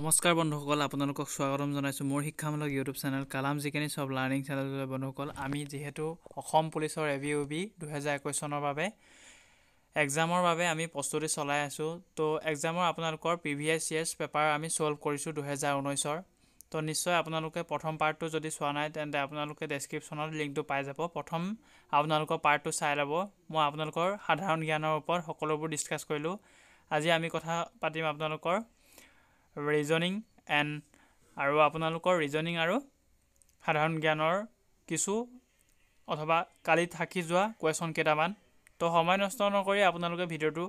নমস্কাৰ বন্ধুসকল আপোনালোকক স্বাগতম জনাইছোঁ মোৰ শিক্ষামূলক ইউটিউব চেনেল কালাম জিকেনি চব লাৰ্ণিং চেনেল বন্ধুসকল আমি যিহেতু অসম পুলিচৰ এ ভি ইউ বি দুহেজাৰ একৈছ চনৰ বাবে এক্সামৰ বাবে আমি প্ৰস্তুতি চলাই আছোঁ তো এক্সামৰ আপোনালোকৰ P V S C S paper আমি ছল্ভ কৰিছোঁ দুহেজাৰ ঊনৈছৰ তো নিশ্চয় আপোনালোকে প্ৰথম পাৰ্টটো যদি চোৱা নাই তেন্তে আপোনালোকে ডেছক্ৰিপশ্যনত লিংকটো পাই যাব প্ৰথম আপোনালোকৰ পাৰ্টটো চাই ল'ব মই আপোনালোকৰ সাধাৰণ জ্ঞানৰ ওপৰত সকলোবোৰ ডিছকাছ কৰিলোঁ আজি আমি কথা পাতিম আপোনালোকৰ ৰিজনিং এণ্ড আৰু আপোনালোকৰ ৰিজনিং আৰু সাধাৰণ জ্ঞানৰ কিছু অথবা কালি থাকি যোৱা কুৱেশ্যন কেইটামান তো সময় নষ্ট নকৰি আপোনালোকে ভিডিঅ'টো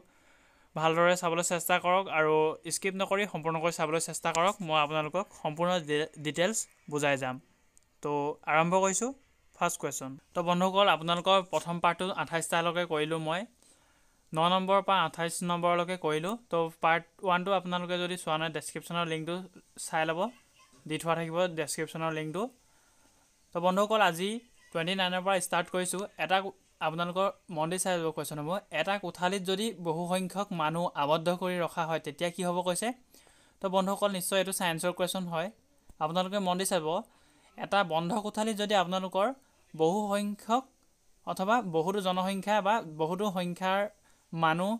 ভালদৰে চাবলৈ চেষ্টা কৰক আৰু স্কিপ নকৰি সম্পূৰ্ণকৈ চাবলৈ চেষ্টা কৰক মই আপোনালোকক সম্পূৰ্ণ ডিটেইলছ বুজাই যাম তো আৰম্ভ কৰিছোঁ ফাৰ্ষ্ট কুৱেশ্যন তো বন্ধুসকল আপোনালোকৰ প্ৰথম পাৰ্টটো আঠাইছটালৈকে কৰিলোঁ মই ন নম্বৰৰ পৰা আঠাইছ নম্বৰলৈকে কৰিলোঁ তো পাৰ্ট ওৱানটো আপোনালোকে যদি চোৱা নাই ডেছক্ৰিপশ্যনৰ লিংকটো চাই ল'ব দি থোৱা থাকিব ডেছক্ৰিপশ্যনৰ লিংকটো তো বন্ধুসকল আজি টুৱেণ্টি নাইনৰ পৰা ষ্টাৰ্ট কৰিছোঁ এটা আপোনালোকৰ মন দি চাই যাব কুৱেশ্যনসমূহ এটা কোঠালিত যদি বহুসংখ্যক মানুহ আৱদ্ধ কৰি ৰখা হয় তেতিয়া কি হ'ব কৈছে তো বন্ধুসকল নিশ্চয় এইটো চায়েন্সৰ কুৱেশ্যন হয় আপোনালোকে মন দি চাব এটা বন্ধ কোঠালিত যদি আপোনালোকৰ বহুসংখ্যক অথবা বহুতো জনসংখ্যা বা বহুতো সংখ্যাৰ মানুহ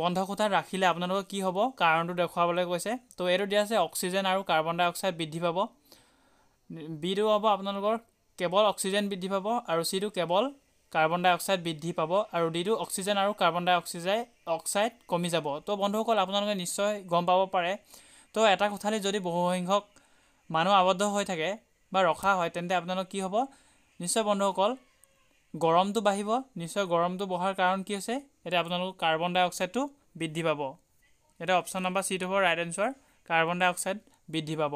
বন্ধ কোঠাত ৰাখিলে আপোনালোকৰ কি হ'ব কাৰণটো দেখুৱাবলৈ কৈছে তো এইটো দিয়া আছে অক্সিজেন আৰু কাৰ্বন ডাই অক্সাইড বৃদ্ধি পাব বিটো হ'ব আপোনালোকৰ কেৱল অক্সিজেন বৃদ্ধি পাব আৰু চিটো কেৱল কাৰ্বন ডাই অক্সাইড বৃদ্ধি পাব আৰু ডিটো অক্সিজেন আৰু কাৰ্বন ডাই অক্সিজাই অক্সাইড কমি যাব তো বন্ধুসকল আপোনালোকে নিশ্চয় গম পাব পাৰে তো এটা কোঠালি যদি বহুসংখ্যক মানুহ আবদ্ধ হৈ থাকে বা ৰখা হয় তেন্তে আপোনালোক কি হ'ব নিশ্চয় বন্ধুসকল গৰমটো বাঢ়িব নিশ্চয় গৰমটো বঢ়াৰ কাৰণ কি হৈছে এতিয়া আপোনালোকৰ কাৰ্বন ডাইঅক্সাইডটো বৃদ্ধি পাব এতিয়া অপশ্যন নম্বৰ চিট হ'ব ৰাইট এনচাৰ কাৰ্বন ডাইঅক্সাইড বৃদ্ধি পাব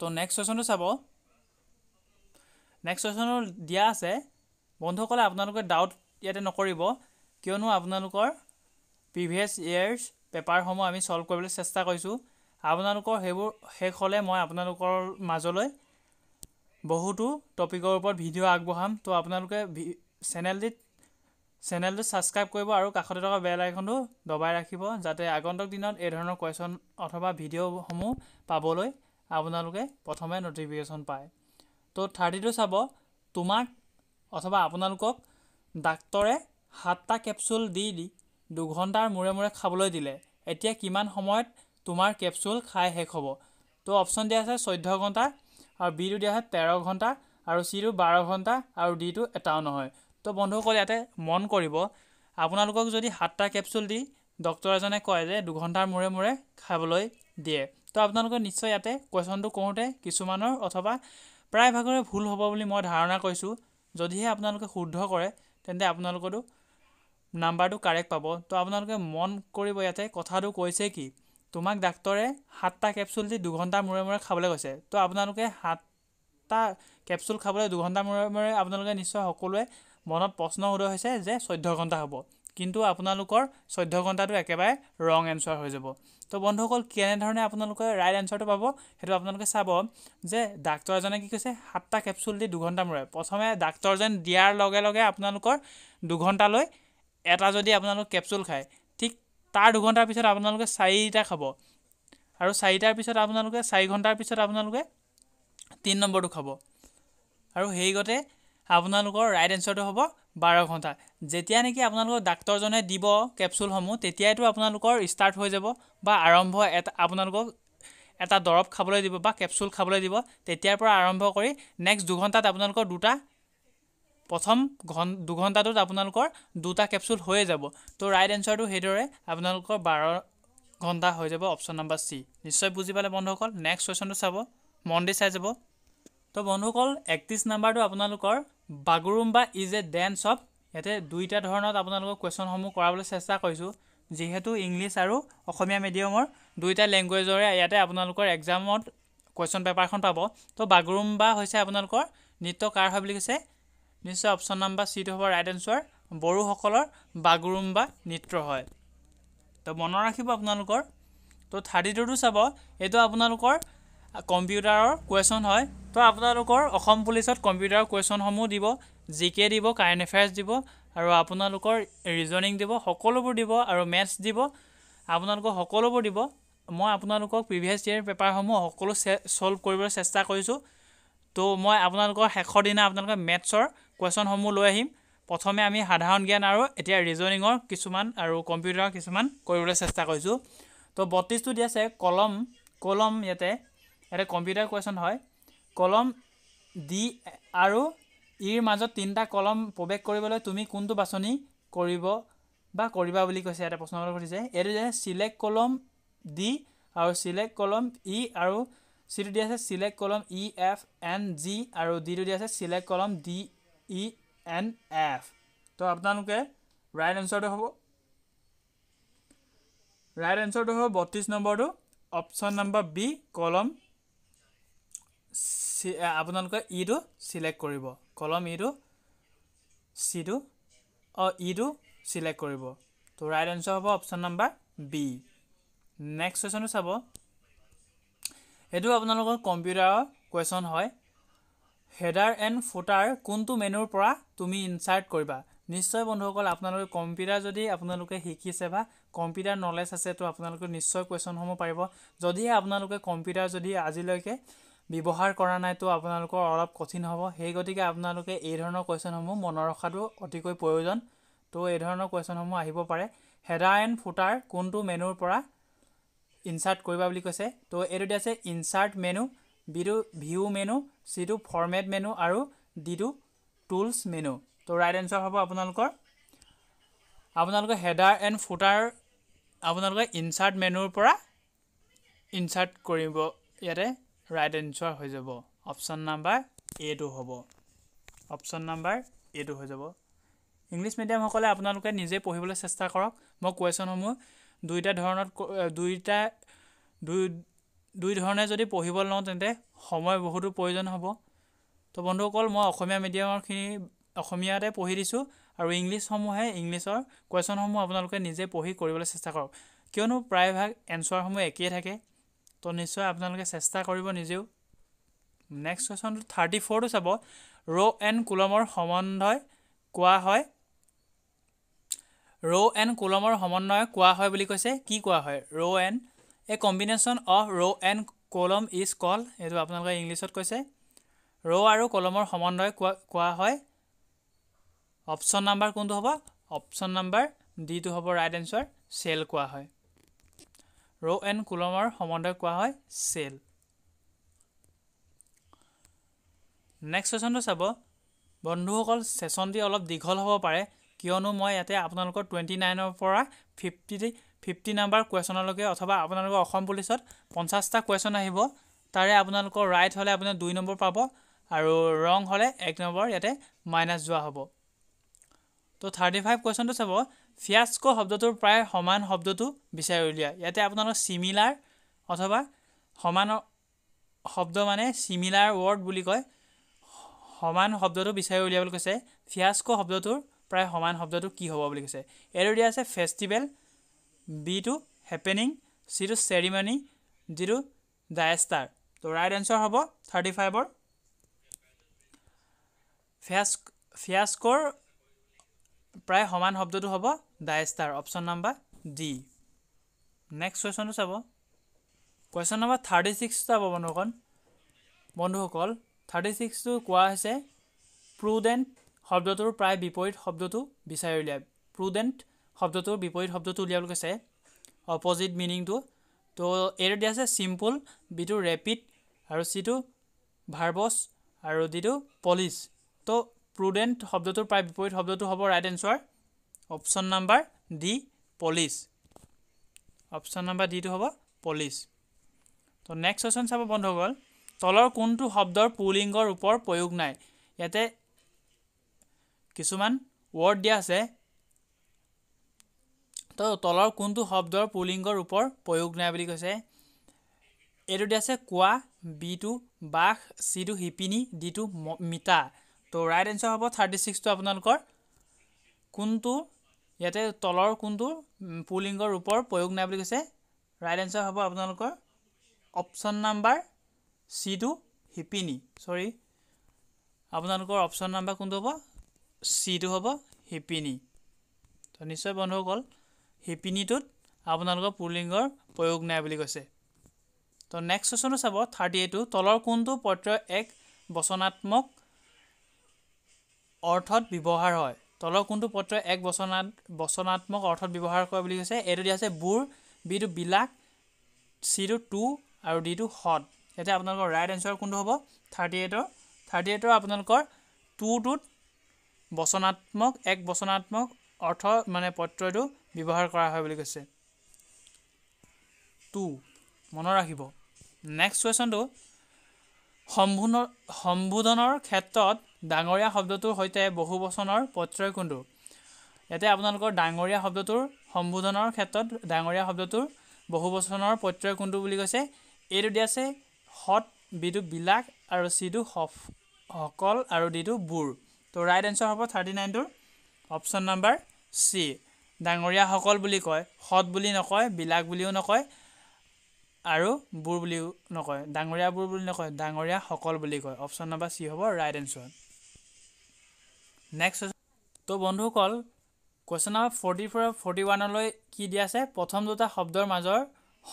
তো নেক্সট কুৱেশ্যনটো চাব নেক্সট কুৱেশ্যনটো দিয়া আছে বন্ধুসকলে আপোনালোকে ডাউট ইয়াতে নকৰিব কিয়নো আপোনালোকৰ প্ৰিভিয়াছ ইয়েৰ্ছ পেপাৰসমূহ আমি ছল্ভ কৰিবলৈ চেষ্টা কৰিছোঁ আপোনালোকৰ সেইবোৰ শেষ হ'লে মই আপোনালোকৰ মাজলৈ বহুতো টপিকৰ ওপৰত ভিডিঅ' আগবঢ়াম তো আপোনালোকে চেনেলটিত চেনেলটো ছাবস্ক্ৰাইব কৰিব আৰু কাষতে থকা বেল আইকনটো দবাই ৰাখিব যাতে আগন্তুক দিনত এই ধৰণৰ কুৱেশ্যন অথবা ভিডিঅ'সমূহ পাবলৈ আপোনালোকে প্ৰথমে ন'টিফিকেশ্যন পায় তো থাৰ্টিটো চাব তোমাক অথবা আপোনালোকক ডাক্তৰে সাতটা কেপচুল দি দুঘণ্টাৰ মূৰে মূৰে খাবলৈ দিলে এতিয়া কিমান সময়ত তোমাৰ কেপচুল খাই শেষ হ'ব তো অপশ্যন দিয়া আছে চৈধ্য ঘণ্টা আৰু বিটো দিয়া হয় তেৰ ঘণ্টা আৰু চিটো বাৰ ঘণ্টা আৰু ডিটো এটাও নহয় তো বন্ধুসকল ইয়াতে মন কৰিব আপোনালোকক যদি সাতটা কেপচুল দি ডক্টৰ এজনে কয় যে দুঘণ্টাৰ মূৰে মূৰে খাবলৈ দিয়ে তো আপোনালোকে নিশ্চয় ইয়াতে কুৱেশ্যনটো কৰোঁতে কিছুমানৰ অথবা প্ৰায়ভাগৰে ভুল হ'ব বুলি মই ধাৰণা কৰিছোঁ যদিহে আপোনালোকে শুদ্ধ কৰে তেন্তে আপোনালোকৰতো নাম্বাৰটো কাৰেক্ট পাব তো আপোনালোকে মন কৰিব ইয়াতে কথাটো কৈছে কি তোমাক ডাক্তৰে সাতটা কেপচুল দি দুঘণ্টাৰ মূৰে মূৰে খাবলৈ কৈছে তো আপোনালোকে সাতটা কেপচুল খাবলৈ দুঘণ্টাৰ মূৰে মূৰে আপোনালোকে নিশ্চয় সকলোৱে মনত প্ৰশ্ন সোধ হৈছে যে চৈধ্য ঘণ্টা হ'ব কিন্তু আপোনালোকৰ চৈধ্য ঘণ্টাটো একেবাৰে ৰং এনচাৰ হৈ যাব তো বন্ধুসকল কেনেধৰণে আপোনালোকে ৰাইট এনচাৰটো পাব সেইটো আপোনালোকে চাব যে ডাক্তৰ এজনে কি কৈছে সাতটা কেপচুল দি দুঘণ্টা মূৰে প্ৰথমে ডাক্তৰজন দিয়াৰ লগে লগে আপোনালোকৰ দুঘণ্টালৈ এটা যদি আপোনালোক কেপচুল খায় তাৰ দুঘণ্টাৰ পিছত আপোনালোকে চাৰিটা খাব আৰু চাৰিটাৰ পিছত আপোনালোকে চাৰি ঘণ্টাৰ পিছত আপোনালোকে তিনি নম্বৰটো খাব আৰু সেইগতে আপোনালোকৰ ৰাইট এনচাৰটো হ'ব বাৰ ঘণ্টা যেতিয়া নেকি আপোনালোকৰ ডাক্তৰজনে দিব কেপচুলসমূহ তেতিয়াইতো আপোনালোকৰ ষ্টাৰ্ট হৈ যাব বা আৰম্ভ এটা আপোনালোকক এটা দৰৱ খাবলৈ দিব বা কেপচুল খাবলৈ দিব তেতিয়াৰ পৰা আৰম্ভ কৰি নেক্সট দুঘণ্টাত আপোনালোকৰ দুটা প্ৰথম ঘন দুঘণ্টাটোত আপোনালোকৰ দুটা কেপচুল হৈয়ে যাব তো ৰাইট এনচাৰটো সেইদৰে আপোনালোকৰ বাৰ ঘণ্টা হৈ যাব অপশ্যন নাম্বাৰ চি নিশ্চয় বুজি পালে বন্ধুসকল নেক্সট কুৱেশ্যনটো চাব মনডে চাই যাব তো বন্ধুসকল একত্ৰিছ নাম্বাৰটো আপোনালোকৰ Bagurumba is a dance of ইয়াতে দুইটা ধৰণত আপোনালোকৰ কুৱেশ্যনসমূহ কৰাবলৈ চেষ্টা কৰিছোঁ যিহেতু ইংলিছ আৰু অসমীয়া মিডিয়ামৰ দুয়োটা লেংগুৱেজৰে ইয়াতে আপোনালোকৰ এক্সামত কুৱেশ্যন পেপাৰখন পাব তো বাগৰুম্বা হৈছে আপোনালোকৰ নৃত্য কাৰ হয় বুলি কৈছে নিশ্চয় অপশ্যন নাম্বাৰ চিটো হ'ব ৰাইট এনচাৰ বড়োসকলৰ বাগৰুম্বা নৃত্য হয় তো মনত ৰাখিব আপোনালোকৰ তো থাৰ্টি টুটো চাব এইটো আপোনালোকৰ কম্পিউটাৰৰ কুৱেশ্যন হয় তো আপোনালোকৰ অসম পুলিচত কম্পিউটাৰ কুৱেশ্যনসমূহ দিব জি কে দিব কাৰেণ্ট এফেয়াৰ্ছ দিব আৰু আপোনালোকৰ ৰিজনিং দিব সকলোবোৰ দিব আৰু মেথছ দিব আপোনালোকক সকলোবোৰ দিব মই আপোনালোকক প্ৰিভিয়াছ ইয়েৰ পেপাৰসমূহ সকলো চে ছল্ভ কৰিবলৈ চেষ্টা কৰিছোঁ তো মই আপোনালোকৰ শেষৰ দিনা আপোনালোকে মেথছৰ কুৱেশ্যনসমূহ লৈ আহিম প্ৰথমে আমি সাধাৰণ জ্ঞান আৰু এতিয়া ৰিজনিঙৰ কিছুমান আৰু কম্পিউটাৰৰ কিছুমান কৰিবলৈ চেষ্টা কৰিছোঁ তো বত্ৰিছটো দিয়া আছে কলম কলম ইয়াতে ইয়াতে কম্পিউটাৰ কুৱেশ্যন হয় কলম ডি আৰু ইৰ মাজত তিনিটা কলম প্ৰৱেশ কৰিবলৈ তুমি কোনটো বাছনি কৰিব বা কৰিবা বুলি কৈছে ইয়াতে প্ৰশ্ন কৰিছে এইটো দিয়া চিলেক্ট কলম ডি আৰু চিলেক্ট কলম ই আৰু চিটো দিয়া আছে চিলেক্ট কলম ই এফ এন জি আৰু ডিটো দিয়া আছে চিলেক্ট কলম ডি ই এন এফ তো আপোনালোকে ৰাইট এনচাৰটো হ'ব ৰাইট এনচাৰটো হ'ব বত্ৰিছ নম্বৰটো option number B column C আপোনালোকে ইটো e ছিলেক্ট কৰিব কলম ইটো চিটো অঁ ইটো ছিলেক্ট কৰিব তো ৰাইট এনচাৰ হ'ব অপশ্যন নম্বৰ বি নেক্সট কুৱেশ্যনটো চাব এইটো আপোনালোকৰ কম্পিউটাৰৰ কুৱেশ্যন হয় হেডাৰ এণ্ড ফুটাৰ কোনটো মেনুৰ পৰা তুমি ইনচাৰ্ট কৰিবা নিশ্চয় বন্ধুসকল আপোনালোকে কম্পিউটাৰ যদি আপোনালোকে শিকিছে বা কম্পিউটাৰ নলেজ আছে তো আপোনালোকে নিশ্চয় কুৱেশ্যনসমূহ পাৰিব যদিহে আপোনালোকে কম্পিউটাৰ যদি আজিলৈকে ব্যৱহাৰ কৰা নাই তো আপোনালোকৰ অলপ কঠিন হ'ব সেই গতিকে আপোনালোকে এই ধৰণৰ কুৱেশ্যনসমূহ মনত ৰখাটো অতিকৈ প্ৰয়োজন তো এই ধৰণৰ কুৱেশ্যনসমূহ আহিব পাৰে হেডাৰ এণ্ড ফুটাৰ কোনটো মেনুৰ পৰা ইনচাৰ্ট কৰিবা বুলি কৈছে তো এইটোতে আছে ইনচাৰ্ট মেনু বিটো ভিউ মেনু সিটো ফৰ্মেট মেনু আৰু ডিটো টুলছ মেনু তো ৰাইট এনচাৰ হ'ব আপোনালোকৰ আপোনালোকে হেডাৰ এণ্ড ফুটাৰ আপোনালোকে ইনচাৰ্ট মেনুৰ পৰা ইনচাৰ্ট কৰিব ইয়াতে ৰাইট এনচাৰ হৈ যাব অপশ্যন নাম্বাৰ এইটো হ'ব অপশ্যন নাম্বাৰ এইটো হৈ যাব ইংলিছ মিডিয়ামসকলে আপোনালোকে নিজে পঢ়িবলৈ চেষ্টা কৰক মই কুৱেশ্যনসমূহ দুইটা ধৰণত দুইটা দুই দুই ধৰণে যদি পঢ়িব লওঁ তেন্তে সময় বহুতো প্ৰয়োজন হ'ব তো বন্ধুসকল মই অসমীয়া মিডিয়ামৰখিনি অসমীয়াতে পঢ়ি দিছোঁ আৰু ইংলিছসমূহে ইংলিছৰ কুৱেশ্যনসমূহ আপোনালোকে নিজে পঢ়ি কৰিবলৈ চেষ্টা কৰক কিয়নো প্ৰায়ভাগ এনচাৰসমূহ একেই থাকে তো নিশ্চয় আপোনালোকে চেষ্টা কৰিব নিজেও নেক্সট কুৱেশ্যনটো থাৰ্টি ফ'ৰটো চাব ৰ' এন কুলমৰ সমন্বয় কোৱা হয় ৰ' এন কুলমৰ সমন্বয় কোৱা হয় বুলি কৈছে কি কোৱা হয় row' and a combination of row' and column is call এইটো আপোনালোকে ইংলিছত কৈছে ৰ' আৰু কলমৰ সমন্বয় কোৱা কোৱা হয় অপশ্যন নাম্বাৰ কোনটো হ'ব অপশ্যন নাম্বাৰ ডিটো হ'ব ৰাইট এনচাৰ চেল কোৱা হয় ৰ' এণ্ড কলমৰ সমন্বয় কোৱা হয় চেল নেক্সট কুৱেশ্যনটো চাব বন্ধুসকল ছেশ্যনটি অলপ দীঘল হ'ব পাৰে কিয়নো মই ইয়াতে আপোনালোকৰ টুৱেণ্টি নাইনৰ পৰা ফিফটি ফিফটি নাম্বাৰ কুৱেশ্যনলৈকে অথবা আপোনালোকৰ অসম পুলিচত পঞ্চাছটা কুৱেশ্যন আহিব তাৰে আপোনালোকৰ ৰাইট হ'লে আপুনি দুই নম্বৰ পাব আৰু ৰং হ'লে এক নম্বৰ ইয়াতে মাইনাছ যোৱা হ'ব তো থাৰ্টি ফাইভ কুৱেশ্যনটো চাব ফিয়াস্ক শব্দটোৰ প্ৰায় সমান শব্দটো বিচাৰি উলিয়া ইয়াতে আপোনালোকৰ চিমিলাৰ অথবা সমান শব্দ মানে চিমিলাৰ ৱৰ্ড বুলি কয় সমান শব্দটো বিচাৰি উলিয়াবলৈ কৈছে ফিয়াস্ক শব্দটোৰ প্ৰায় সমান শব্দটো কি হ'ব বুলি কৈছে এইটো দিয়া আছে ফেষ্টিভেল বি টু হেপেনিং চি টু চেৰিমনি ডি টু ডায়েষ্টাৰ তো ৰাইট এনচাৰ হ'ব থাৰ্টি ফাইভৰ ফিয়াস্ক ফিয়াস্কৰ প্ৰায় সমান শব্দটো হ'ব disaster option number D next কুৱেশ্যনটো চাব কুৱেশ্যন নাম্বাৰ থাৰ্টি ছিক্স চাব বন্ধুকণ বন্ধুসকল থাৰ্টি ছিক্সটো কোৱা হৈছে প্ৰুডেণ্ট শব্দটোৰ প্ৰায় বিপৰীত শব্দটো বিচাৰি উলিয়াই প্ৰুডেণ্ট শব্দটোৰ বিপৰীত শব্দটো উলিয়াব কৈছে অপজিট মিনিংটো তো এইটো দিয়া আছে চিম্পল বিটো ৰেপিড আৰু চিটো ভাৰ্বচ আৰু ডিটো পলিচ তো প্ৰুডেণ্ট শব্দটোৰ প্ৰায় বিপৰীত শব্দটো হ'ব right answer option number D polish option number ডিটো হ'ব পলিচ তো নেক্সট কুৱেশ্যন চাব বন্ধ গ'ল তলৰ কোনটো শব্দৰ পুলিংগৰ ওপৰত প্ৰয়োগ নাই ইয়াতে কিছুমান ৱৰ্ড দিয়া আছে তো তলৰ কোনটো শব্দৰ পুলিংগৰ ওপৰ প্ৰয়োগ নাই বুলি কৈছে এইটো দিয়া আছে কোৱা বিটো বাঘ চিটো শিপিনী ডিটো মিতা তো ৰাইট এনচাৰ হ'ব থাৰ্টি ছিক্সটো আপোনালোকৰ কোনটো ইয়াতে তলৰ কোনটো পুলিংগৰ ওপৰ প্ৰয়োগ নাই বুলি কৈছে ৰাইট এনচাৰ হ'ব আপোনালোকৰ অপশ্যন নাম্বাৰ চিটো শিপিনী চৰি আপোনালোকৰ অপশ্যন নাম্বাৰ কোনটো হ'ব চিটো হ'ব শিপিনী তো নিশ্চয় বন্ধুসকল শিপিনীটোত আপোনালোকৰ পুৰলিংগৰ প্ৰয়োগ নাই বুলি কৈছে তো নেক্সট কুৱেশ্যনটো চাব থাৰ্টি এইটো তলৰ কোনটো পত্ৰ এক বচনাত্মক অৰ্থত ব্যৱহাৰ হয় তলৰ কোনটো পত্ৰ এক বচনাত বচনাত্মক অৰ্থত ব্যৱহাৰ কৰে বুলি কৈছে এইটো দিয়া আছে বুৰ বিটো বিলাক চিটো টু আৰু ডিটো সদ এতিয়া আপোনালোকৰ ৰাইট এনচাৰ কোনটো হ'ব থাৰ্টি এইটৰ থাৰ্টি এইটৰ আপোনালোকৰ টুটোত বচনাত্মক এক বচনাত্মক অৰ্থ মানে পত্ৰটো ব্যৱহাৰ কৰা হয় বুলি কৈছে টু মনত ৰাখিব নেক্সট কুৱেশ্যনটো সম্বোধন সম্বোধনৰ ক্ষেত্ৰত ডাঙৰীয়া শব্দটোৰ সৈতে বহু বচনৰ পত্ৰই কোনটো ইয়াতে আপোনালোকৰ ডাঙৰীয়া শব্দটোৰ সম্বোধনৰ ক্ষেত্ৰত ডাঙৰীয়া শব্দটোৰ বহু বচনৰ পত্ৰই কোনটো বুলি কৈছে এইটো দিয়া আছে সত বিটো বিলাক আৰু চিটো সকল আৰু ডিটো বুৰ ত' ৰাইট এনচাৰ হ'ব থাৰ্টি নাইনটোৰ অপশ্যন নাম্বাৰ চি ডাঙৰীয়াসকল বুলি কয় সৎ বুলি নকয় বিলাক বুলিও নকয় আৰু বুৰ বুলিও নকয় ডাঙৰীয়া বুৰ বুলি নকয় ডাঙৰীয়াসকল বুলি কয় অপশ্যন নম্বৰ চি হ'ব ৰাইট এনচাৰ নেক্সট ত' বন্ধুসকল question number forty four forty ওৱানলৈ কি দিয়া আছে প্ৰথম দুটা শব্দৰ মাজৰ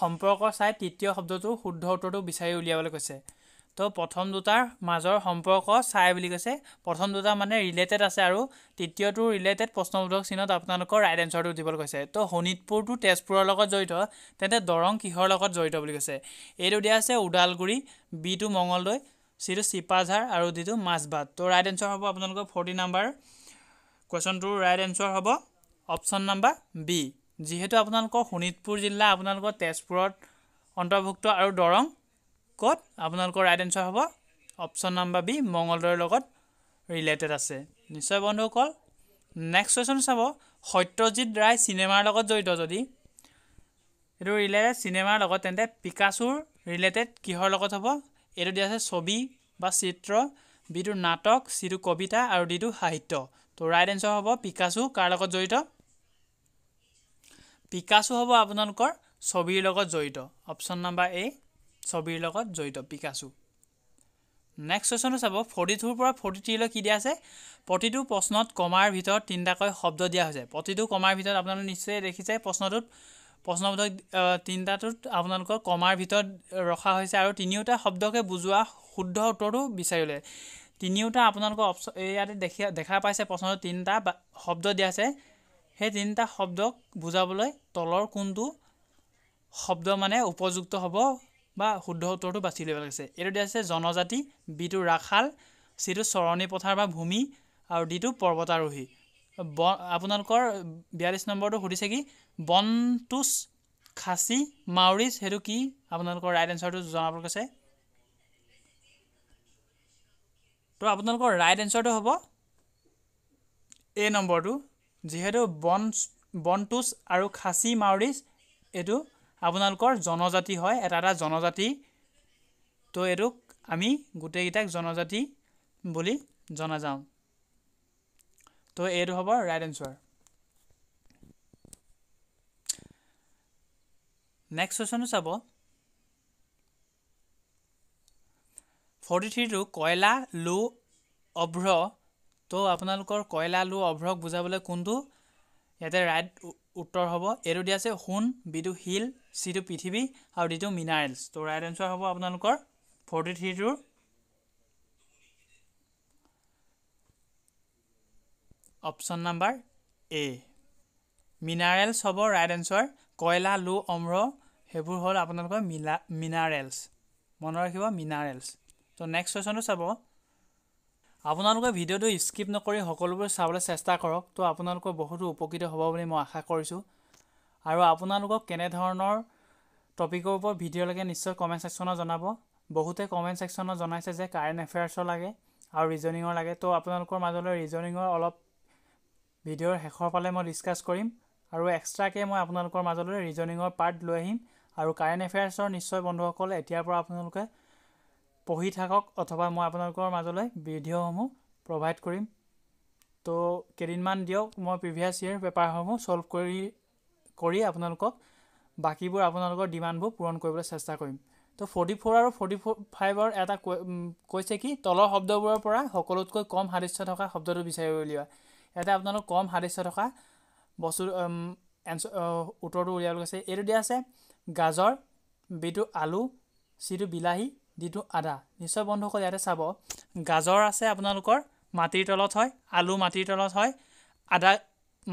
সম্পৰ্ক চাই তৃতীয় শব্দটো শুদ্ধ উত্তৰটো বিচাৰি উলিয়াবলৈ কৈছে তো প্ৰথম দুটাৰ মাজৰ সম্পৰ্ক চাই বুলি কৈছে প্ৰথম দুটা মানে ৰিলেটেড আছে আৰু তৃতীয়টোৰ ৰিলেটেড প্ৰশ্নবোধক চিনত আপোনালোকৰ ৰাইট এনচাৰটো দিবলৈ কৈছে তো শোণিতপুৰটো তেজপুৰৰ লগত জড়িত তেন্তে দৰং কিহৰ লগত জড়িত বুলি কৈছে এইটো দিয়া আছে ওদালগুৰি বিটো মঙলদৈ চিটো চিপাঝাৰ আৰু ডিটো মাছবাট তো ৰাইট এনচাৰ হ'ব আপোনালোকৰ ফৰ্টি নাম্বাৰ কুৱেশ্যনটোৰ ৰাইট এনচাৰ হ'ব অপশ্যন নাম্বাৰ বি যিহেতু আপোনালোকৰ শোণিতপুৰ জিলা আপোনালোকৰ তেজপুৰত অন্তৰ্ভুক্ত আৰু দৰং ক'ত আপোনালোকৰ ৰাইট এনচাৰ হ'ব অপশ্যন নাম্বাৰ বি মংগলদৈৰ লগত ৰিলেটেড আছে নিশ্চয় বন্ধুসকল নেক্সট কুৱেশ্যন চাব সত্যজিৎ ৰায় চিনেমাৰ লগত জড়িত যদি এইটো ৰিলেটেড চিনেমাৰ লগত তেন্তে পিকাচুৰ ৰিলেটেড কিহৰ লগত হ'ব এইটো দিয়া আছে ছবি বা চিত্ৰ বিটো নাটক চিটো কবিতা আৰু ডিটো সাহিত্য ত' ৰাইট এনচাৰ হ'ব পিকাচু কাৰ লগত জড়িত পিকাচু হ'ব আপোনালোকৰ ছবিৰ লগত জড়িত অপশ্যন নাম্বাৰ এ ছবিৰ লগত জড়িত পিকাচু নেক্সট কুৱেশ্যনটো চাব ফৰ্টি টুৰ পৰা ফৰ্টি থ্ৰীলৈ কি দিয়া আছে প্ৰতিটো প্ৰশ্নত কমাৰ ভিতৰত তিনিটাকৈ শব্দ দিয়া হৈছে প্ৰতিটো কমাৰ ভিতৰত আপোনালোকে নিশ্চয় দেখিছে প্ৰশ্নটোত প্ৰশ্নবোধক তিনিটাটোত আপোনালোকৰ কমাৰ ভিতৰত ৰখা হৈছে আৰু তিনিওটা শব্দকে বুজোৱা শুদ্ধ উত্তৰটো বিচাৰি বিচাৰিলে তিনিওটা আপোনালোকৰ অপচ ইয়াতে দেখি দেখা পাইছে প্ৰশ্নটোত তিনিটা বা শব্দ দিয়া আছে সেই তিনিটা শব্দক বুজাবলৈ তলৰ কোনটো শব্দ মানে উপযুক্ত হ'ব বা শুদ্ধ উত্তৰটো বাছি লৈ পেলাইছে এইটো দিয়া আছে জনজাতি বিটো ৰাখাল চিটো চৰণী পথাৰ বা ভূমি আৰু ডিটো পৰ্বতাৰোহী ব আপোনালোকৰ বিয়াল্লিছ নম্বৰটো সুধিছে কি বনটোচ খাচী মাউৰিচ সেইটো কি আপোনালোকৰ ৰাইট এনচাৰটো জনাব কৈছে তো আপোনালোকৰ ৰাইট এনচাৰটো হ'ব এ নম্বৰটো যিহেতু বন বনটোচ আৰু খাচী মাউৰিচ এইটো আপোনালোকৰ জনজাতি হয় এটা এটা জনজাতি তো এইটোক আমি গোটেইকেইটাক জনজাতি বুলি জনা যাওঁ তো এইটো হ'ব ৰাইট এনচাৰ নেক্সট কুৱেশ্যনটো চাব ফৰ্টি থ্ৰীটো কয়লা লো অভ্ৰ তো আপোনালোকৰ কয়লা লো অভ্ৰক বুজাবলৈ কোনটো ইয়াতে ৰাইট উত্তৰ হ'ব এইটো দিয়া আছে সোণ বিটো শিল চিটো পৃথিৱী আৰু ডিটো মিনাৰেলছ তো ৰাইট এনচাৰ হ'ব আপোনালোকৰ ফৰ্টি থ্ৰীটোৰ অপশ্যন নাম্বাৰ এ মিনাৰেলছ হ'ব ৰাইট এনচাৰ কয়লা লো অম্ৰ সেইবোৰ হ'ল আপোনালোকৰ মিলা মিনাৰেলছ মনত ৰাখিব মিনাৰেলছ তো নেক্সট কুৱেশ্যনটো চাব আপোনালোকে ভিডিঅ'টো স্কিপ নকৰি সকলোবোৰ চাবলৈ চেষ্টা কৰক তো আপোনালোকৰ বহুতো উপকৃত হ'ব বুলি মই আশা কৰিছোঁ আৰু আপোনালোকক কেনেধৰণৰ টপিকৰ ওপৰত ভিডিঅ' লাগে নিশ্চয় কমেণ্ট ছেকশ্যনত জনাব বহুতে কমেণ্ট ছেকশ্যনত জনাইছে যে কাৰেণ্ট এফেয়াৰ্ছৰ লাগে আৰু ৰিজনিঙৰ লাগে তো আপোনালোকৰ মাজলৈ ৰিজনিঙৰ অলপ ভিডিঅ'ৰ শেষৰ ফালে মই ডিছকাছ কৰিম আৰু এক্সট্ৰাকৈ মই আপোনালোকৰ মাজলৈ ৰিজনিঙৰ পাৰ্ট লৈ আহিম আৰু কাৰেণ্ট এফেয়াৰ্ছৰ নিশ্চয় বন্ধুসকল এতিয়াৰ পৰা আপোনালোকে পঢ়ি থাকক অথবা মই আপোনালোকৰ মাজলৈ ভিডিঅ'সমূহ প্ৰভাইড কৰিম তো কেইদিনমান দিয়ক মই প্ৰিভিয়াছ ইয়েৰ পেপাৰসমূহ ছল্ভ কৰি কৰি আপোনালোকক বাকীবোৰ আপোনালোকৰ ডিমাণ্ডবোৰ পূৰণ কৰিবলৈ চেষ্টা কৰিম তো ফৰ্টি ফ'ৰ আৰু ফৰ্টি ফ'ৰ ফাইভৰ এটা কৈছে কি তলৰ শব্দবোৰৰ পৰা সকলোতকৈ কম সাদৃশ্য থকা শব্দটো বিচাৰিব উলিওৱা ইয়াতে আপোনালোক কম সাদৃশ্য থকা বস্তু এনচাৰ উত্তৰটো উলিয়াবলৈ কৈছে এইটো দিয়া আছে গাজৰ বিটো আলু চিটো বিলাহী যিটো আদা নিশ্চয় বন্ধুসকল ইয়াতে চাব গাজৰ আছে আপোনালোকৰ মাটিৰ তলত হয় আলু মাটিৰ তলত হয় আদা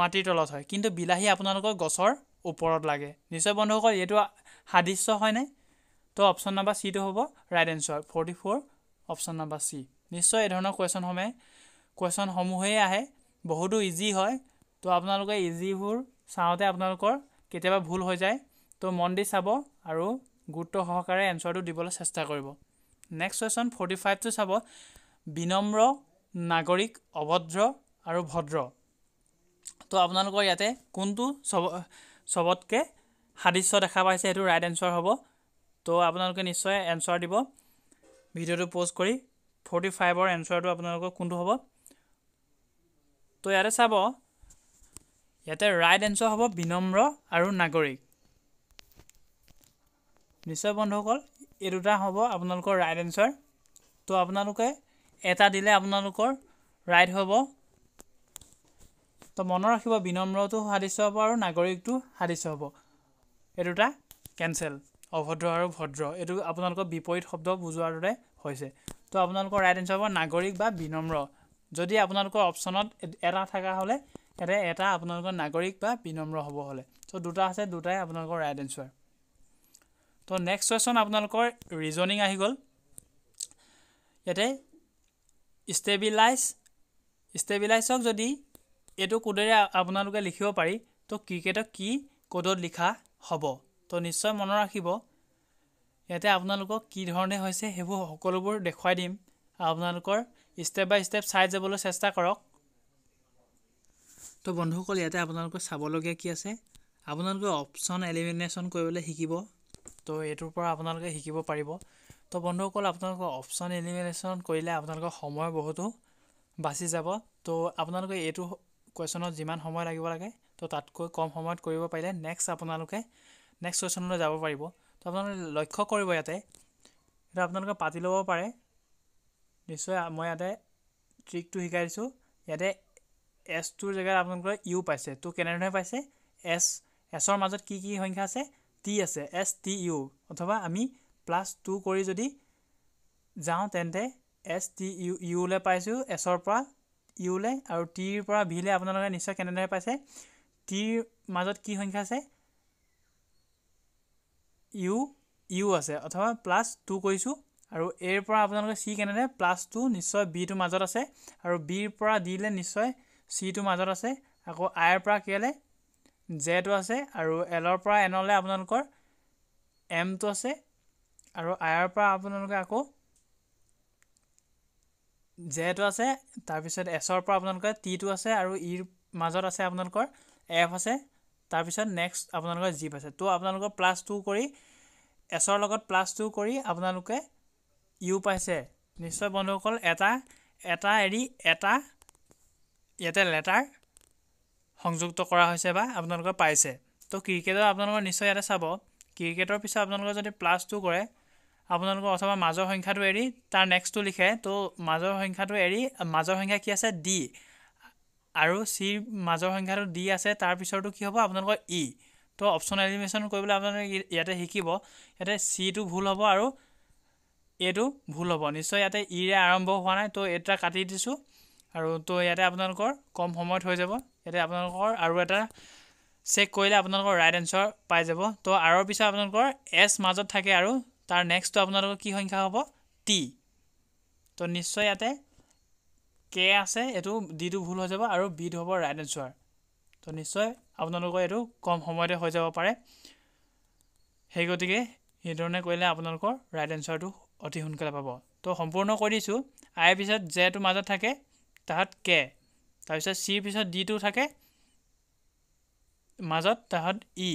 মাটিৰ তলত হয় কিন্তু বিলাহী আপোনালোকৰ গছৰ ওপৰত লাগে নিশ্চয় বন্ধুসকল এইটো সাদৃশ্য হয়নে তো অপশ্যন নাম্বাৰ চিটো হ'ব right answer forty four option number C নিশ্চয় এই ধৰণৰ কুৱেশ্যনসমূহে কুৱেশ্যনসমূহেই আহে বহুতো ইজি হয় তো আপোনালোকে ইজিবোৰ চাওঁতে আপোনালোকৰ কেতিয়াবা ভুল হৈ যায় তো মন দি চাব আৰু গুৰুত্ব সহকাৰে এনচাৰটো দিবলৈ চেষ্টা কৰিব নেক্সট কুৱেশ্যন ফৰ্টি ফাইভটো চাব বিনম্ৰ নাগৰিক অভদ্ৰ আৰু ভদ্ৰ তো আপোনালোকৰ ইয়াতে কোনটো চব চবতকৈ সাদৃশ্য দেখা পাইছে সেইটো ৰাইট এঞ্চাৰ হ'ব তো আপোনালোকে নিশ্চয় এনচাৰ দিব ভিডিঅ'টো প'ষ্ট কৰি ফৰ্টি ফাইভৰ এনচাৰটো আপোনালোকৰ কোনটো হ'ব তো ইয়াতে চাব ইয়াতে ৰাইট এনচাৰ হ'ব বিনম্ৰ আৰু নাগৰিক নিশ্চয় বন্ধুসকল এই দুটা হ'ব আপোনালোকৰ ৰাইট এনচাৰ তো আপোনালোকে এটা দিলে আপোনালোকৰ ৰাইট হ'ব তো মনত ৰাখিব বিনম্ৰটো সাদৃশ্য হ'ব আৰু নাগৰিকটো সাদৃশ্য হ'ব এই দুটা কেঞ্চেল অভদ্ৰ আৰু ভদ্ৰ এইটো আপোনালোকৰ বিপৰীত শব্দ বুজোৱাৰ দৰে হৈছে তো আপোনালোকৰ ৰাইট এনচাৰ হ'ব নাগৰিক বা বিনম্ৰ যদি আপোনালোকৰ অপশ্যনত এটা থকা হ'লে এটা এটা আপোনালোকৰ নাগৰিক বা বিনম্ৰ হ'ব হ'লে চ' দুটা আছে দুটাই আপোনালোকৰ ৰাইট এনচাৰ তো নেক্সট কুৱেশ্যন আপোনালোকৰ ৰিজনিং আহি গ'ল ইয়াতে ষ্টেবিলাইজ ষ্টেবিলাইজক যদি এইটো কোডেৰে আপোনালোকে লিখিব পাৰি তো ক্ৰিকেটক কি কোডত লিখা হ'ব তো নিশ্চয় মনত ৰাখিব ইয়াতে আপোনালোকক কি ধৰণে হৈছে সেইবোৰ সকলোবোৰ দেখুৱাই দিম আপোনালোকৰ ষ্টেপ বাই ষ্টেপ চাই যাবলৈ চেষ্টা কৰক তো বন্ধুসকল ইয়াতে আপোনালোকে চাবলগীয়া কি আছে আপোনালোকে অপশ্যন এলিমিনেশ্যন কৰিবলৈ শিকিব তো এইটোৰ পৰা আপোনালোকে শিকিব পাৰিব তো বন্ধুসকল আপোনালোকৰ অপশ্যন এলিমিনেশ্যন কৰিলে আপোনালোকৰ সময় বহুতো বাচি যাব তো আপোনালোকে এইটো কুৱেশ্যনত যিমান সময় লাগিব লাগে তো তাতকৈ কম সময়ত কৰিব পাৰিলে নেক্সট আপোনালোকে নেক্সট কুৱেশ্যনলৈ যাব পাৰিব তো আপোনালোকে লক্ষ্য কৰিব ইয়াতে এইটো আপোনালোকে পাতি ল'ব পাৰে নিশ্চয় মই ইয়াতে ট্ৰিকটো শিকাই দিছোঁ ইয়াতে এছটোৰ জেগাত আপোনালোকৰ ইউ পাইছে তো কেনেধৰণে পাইছে এছ এছৰ মাজত কি কি সংখ্যা আছে টি আছে এছ টি ইউ অথবা আমি প্লাছ টু কৰি যদি যাওঁ তেন্তে এছ টি ইউ ইউলৈ পাইছোঁ এছৰ পৰা ইউলৈ আৰু টিৰ পৰা ভিলৈ আপোনালোকে নিশ্চয় কেনেদৰে পাইছে টিৰ মাজত কি সংখ্যা আছে ইউ ইউ আছে অথবা প্লাছ টু কৰিছোঁ আৰু এৰ পৰা আপোনালোকে চি কেনেদৰে প্লাছ টু নিশ্চয় বিটোৰ মাজত আছে আৰু বিৰ পৰা ডিলৈ নিশ্চয় চিটোৰ মাজত আছে আকৌ আইৰ পৰা কেলৈ জেটো আছে আৰু এলৰ পৰা এনলৈ আপোনালোকৰ এমটো আছে আৰু আয়ৰ পৰা আপোনালোকে আকৌ জেটো আছে তাৰপিছত এছৰ পৰা আপোনালোকৰ টিটো আছে আৰু ইৰ মাজত আছে আপোনালোকৰ এফ আছে তাৰপিছত নেক্সট আপোনালোকৰ জিপ আছে তো আপোনালোকৰ প্লাছ টু কৰি এছৰ লগত প্লাছ টু কৰি আপোনালোকে ইউ পাইছে নিশ্চয় বন্ধুসকল এটা এটা এৰি এটা ইয়াতে লেটাৰ সংযুক্ত কৰা হৈছে বা আপোনালোকে পাইছে তো ক্ৰিকেটৰ আপোনালোকৰ নিশ্চয় ইয়াতে চাব ক্ৰিকেটৰ পিছত আপোনালোকে যদি প্লাছ টু কৰে আপোনালোকৰ অথবা মাজৰ সংখ্যাটো এৰি তাৰ নেক্সটটো লিখে তো মাজৰ সংখ্যাটো এৰি মাজৰ সংখ্যা কি আছে ডি আৰু চি মাজৰ সংখ্যাটো ডি আছে তাৰপিছৰটো কি হ'ব আপোনালোকৰ ই e। তো অপশ্যন এলিমিনেশ্যন কৰিবলৈ আপোনালোকে ইয়াতে শিকিব ইয়াতে চিটো ভুল হ'ব আৰু এইটো ভুল হ'ব নিশ্চয় ইয়াতে ইৰে e আৰম্ভ হোৱা নাই তো এটা কাটি দিছোঁ আৰু তো ইয়াতে আপোনালোকৰ কম সময়ত হৈ যাব ইয়াতে আপোনালোকৰ আৰু এটা চেক কৰিলে আপোনালোকৰ ৰাইট এনচাৰ পাই যাব তো আৰৰ পিছত আপোনালোকৰ এছ মাজত থাকে আৰু তাৰ নেক্সটটো আপোনালোকৰ কি সংখ্যা হ'ব টি তো নিশ্চয় ইয়াতে কে আছে এইটো ডিটো ভুল হৈ যাব আৰু বিটো হ'ব ৰাইট এনচাৰ তো নিশ্চয় আপোনালোকৰ এইটো কম সময়তে হৈ যাব পাৰে সেই গতিকে এইধৰণে কৰিলে আপোনালোকৰ ৰাইট এনচাৰটো অতি সোনকালে পাব তো সম্পূৰ্ণ কৰি দিছোঁ আই পিছত জেটো মাজত থাকে তাহাঁত কে তাৰপিছত চিৰ পিছত ডিটো থাকে মাজত তাহত ই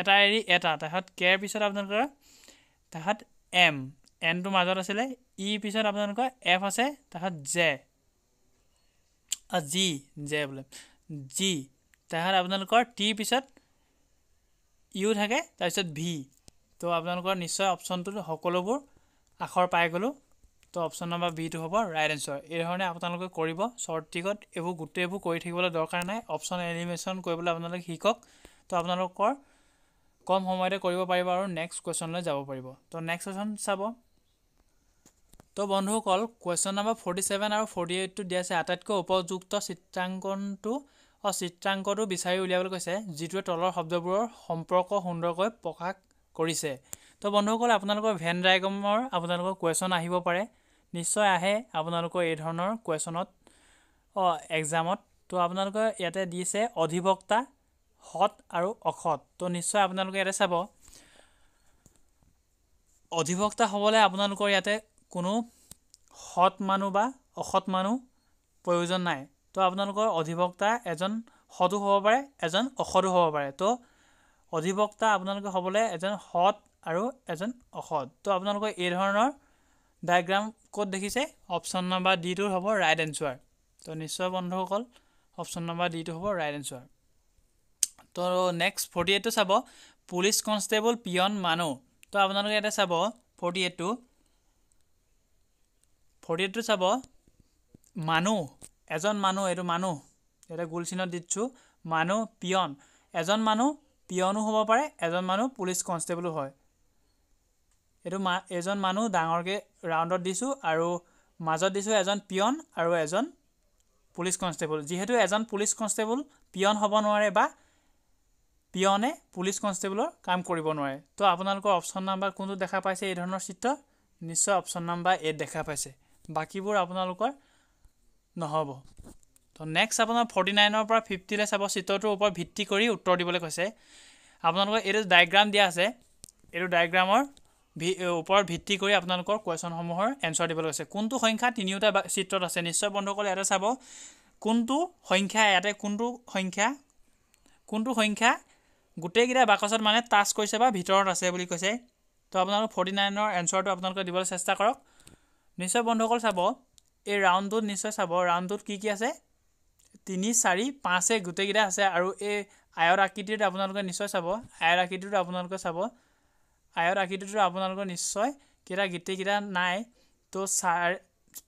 এটা এৰি এটা তাহত কেৰ পিছত আপোনালোকৰ তাহত এম এনটো মাজত আছিলে ই পিছত আপোনালোকৰ এফ আছে তাহত জে জি জে বোলে জি তাহত আপোনালোকৰ টি পিছত ইউ থাকে তাৰপিছত ভি ত' আপোনালোকৰ নিশ্চয় অপশ্যনটোত সকলোবোৰ আখৰ পাই গ'লোঁ তো অপশ্যন নম্বৰ বিটো হ'ব ৰাইট এনচাৰ এইধৰণে আপোনালোকে কৰিব শ্বৰ্ট টিকট এইবোৰ গোটেইবোৰ কৰি থাকিবলৈ দৰকাৰ নাই অপশ্যন এলিমিনেশ্যন কৰিবলৈ আপোনালোকে শিকক তো আপোনালোকৰ কম সময়তে কৰিব পাৰিব আৰু নেক্সট কুৱেশ্যনলৈ যাব পাৰিব তো নেক্সট কুৱেশ্যন চাব তো বন্ধুসকল কুৱেশ্যন নম্বৰ ফৰ্টি ছেভেন আৰু ফৰ্টি এইটটো দিয়া আছে আটাইতকৈ উপযুক্ত চিত্ৰাংকনটো অঁ চিত্ৰাংকটো বিচাৰি উলিয়াবলৈ কৈছে যিটোৱে তলৰ শব্দবোৰৰ সম্পৰ্ক সুন্দৰকৈ প্ৰকাশ কৰিছে তো বন্ধুসকল আপোনালোকৰ ভেন ড্ৰাইগমৰ আপোনালোকৰ কুৱেশ্যন আহিব পাৰে নিশ্চয় আহে আপোনালোকৰ এই ধৰণৰ কুৱেশ্যনত অঁ এক্সামত তো আপোনালোকে ইয়াতে দিছে অধিবক্তা সৎ আৰু অসৎ তো নিশ্চয় আপোনালোকে ইয়াতে চাব অধিবক্তা হ'বলৈ আপোনালোকৰ ইয়াতে কোনো সৎ মানুহ বা অসৎ মানুহ প্ৰয়োজন নাই তো আপোনালোকৰ অধিবক্তা এজন সৎও হ'ব পাৰে এজন অসৎো হ'ব পাৰে তো অধিবক্তা আপোনালোকে হ'বলৈ এজন সৎ আৰু এজন অসৎ তো আপোনালোকৰ এই ধৰণৰ ডায়েগ্ৰাম ক'ত দেখিছে অপশ্যন নম্বৰ ডিটো হ'ব ৰাইট এনচোৱাৰ তো নিশ্চয় বন্ধুসকল অপশ্যন নম্বৰ ডিটো হ'ব ৰাইট এনচোৱাৰ তো নেক্সট ফৰ্টি এইটটো চাব পুলিচ কনষ্টেবল পিয়ন মানো তো আপোনালোকে ইয়াতে চাব ফৰ্টি এইটটো ফৰ্টি এইটটো চাব মানুহ এজন মানুহ এইটো মানুহ ইয়াতে গোল চিনত দিছোঁ মানুহ পিয়ন এজন মানুহ পিয়নো হ'ব পাৰে এজন মানুহ পুলিচ কনষ্টেবলো হয় এইটো মা এজন মানুহ ডাঙৰকে ৰাউণ্ডত দিছোঁ আৰু মাজত দিছোঁ এজন পিয়ন আৰু এজন পুলিচ কনষ্টেবল যিহেতু এজন পুলিচ কনষ্টেবল পিয়ন হ'ব নোৱাৰে বা পিয়নে পুলিচ কনষ্টেবলৰ কাম কৰিব নোৱাৰে তো আপোনালোকৰ অপশ্যন নাম্বাৰ কোনটো দেখা পাইছে এই ধৰণৰ চিত্ৰ নিশ্চয় অপশ্যন নাম্বাৰ এত দেখা পাইছে বাকীবোৰ আপোনালোকৰ নহ'ব তো নেক্সট আপোনাৰ ফৰ্টি নাইনৰ পৰা ফিফটিলৈ চাব চিত্ৰটোৰ ওপৰত ভিত্তি কৰি উত্তৰ দিবলৈ কৈছে আপোনালোকৰ এইটো ডায়েগ্ৰাম দিয়া আছে এইটো ডায়েগ্ৰামৰ ওপৰত ভিত্তি কৰি আপোনালোকৰ কুৱেশ্যনসমূহৰ এনচাৰ দিবলৈ আছে কোনটো সংখ্যা তিনিওটা চিত্ৰত আছে নিশ্চয় বন্ধুসকলে ইয়াতে চাব কোনটো সংখ্যা ইয়াতে কোনটো সংখ্যা কোনটো সংখ্যা গোটেইকেইটা বাকচত মানে টাছ কৰিছে বা ভিতৰত আছে বুলি কৈছে তো আপোনালোক ফৰ্টি নাইনৰ এনচাৰটো আপোনালোকে দিবলৈ চেষ্টা কৰক নিশ্চয় বন্ধুসকল চাব এই ৰাউণ্ডটোত নিশ্চয় চাব ৰাউণ্ডটোত কি কি আছে তিনি চাৰি পাঁচে গোটেইকেইটা আছে আৰু এই আয়ৰ আকৃতিটো আপোনালোকে নিশ্চয় চাব আয়ৰ আকৃতিটো আপোনালোকে চাব আয়ৰ আকৃতিটো আপোনালোকৰ নিশ্চয় কেইটা গীতেইকেইটা নাই তো চাৰ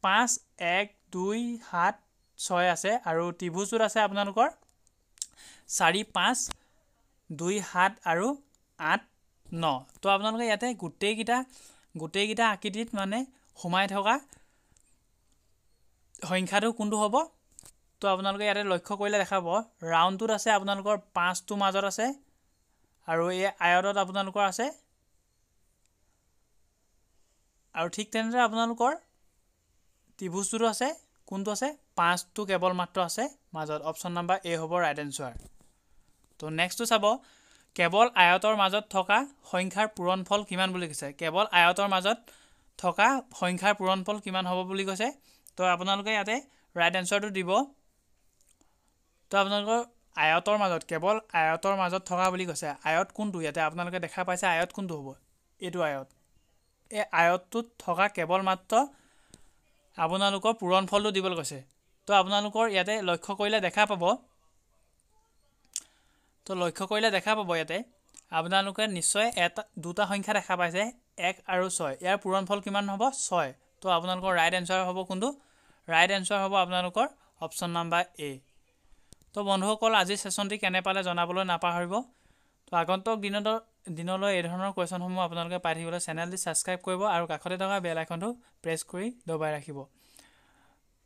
পাঁচ এক দুই সাত ছয় আছে আৰু ত্ৰিভুজটোত আছে আপোনালোকৰ চাৰি পাঁচ দুই সাত আৰু আঠ ন তো আপোনালোকে ইয়াতে গোটেইকেইটা গোটেইকেইটা আকৃতিত মানে সোমাই থকা সংখ্যাটো কোনটো হ'ব তো আপোনালোকে ইয়াতে লক্ষ্য কৰিলে দেখা পাব ৰাউণ্ডটোত আছে আপোনালোকৰ পাঁচটোৰ মাজত আছে আৰু এই আয়তত আপোনালোকৰ আছে আৰু ঠিক তেনেদৰে আপোনালোকৰ ত্ৰিভুজটোতো আছে কোনটো আছে পাঁচটো কেৱল মাত্ৰ আছে মাজত অপশ্যন নাম্বাৰ এ হ'ব ৰাইট এনচাৰ তো নেক্সটটো চাব কেৱল আয়তৰ মাজত থকা সংখ্যাৰ পূৰণফল কিমান বুলি কৈছে কেৱল আয়তৰ মাজত থকা সংখ্যাৰ পূৰণফল কিমান হ'ব বুলি কৈছে তো আপোনালোকে ইয়াতে ৰাইট এনচাৰটো দিব তো আপোনালোকৰ আয়তৰ মাজত কেৱল আয়তৰ মাজত থকা বুলি কৈছে আয়ত কোনটো ইয়াতে আপোনালোকে দেখা পাইছে আয়ত কোনটো হ'ব এইটো আয়ত এই আয়তটোত থকা কেৱল মাত্ৰ আপোনালোকৰ পূৰণ ফলটো দিবলৈ কৈছে তো আপোনালোকৰ ইয়াতে লক্ষ্য কৰিলে দেখা পাব তো লক্ষ্য কৰিলে দেখা পাব ইয়াতে আপোনালোকে নিশ্চয় এটা দুটা সংখ্যা দেখা পাইছে এক আৰু ছয় ইয়াৰ পূৰণ ফল কিমান হ'ব ছয় তো আপোনালোকৰ ৰাইট এনচাৰ হ'ব কোনটো ৰাইট এনচাৰ হ'ব আপোনালোকৰ অপশ্যন নাম্বাৰ এ তো বন্ধুসকল আজি ছেশ্যনটি কেনে পালে জনাবলৈ নাপাহৰিব তো আগন্তক দিনত দিনলৈ এই ধৰণৰ কুৱেশ্যনসমূহ আপোনালোকে পাই থাকিবলৈ চেনেলটি ছাবস্ক্ৰাইব কৰিব আৰু কাষতে থকা বেল আইকনটো প্ৰেছ কৰি দবাই ৰাখিব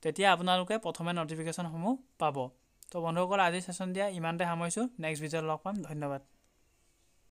তেতিয়া আপোনালোকে প্ৰথমে ন'টিফিকেশ্যনসমূহ পাব তো বন্ধুসকল আজিৰ ছেশ্যন দিয়া ইমানতে সামৰিছোঁ নেক্সট ভিডিঅ'ত লগ পাম ধন্যবাদ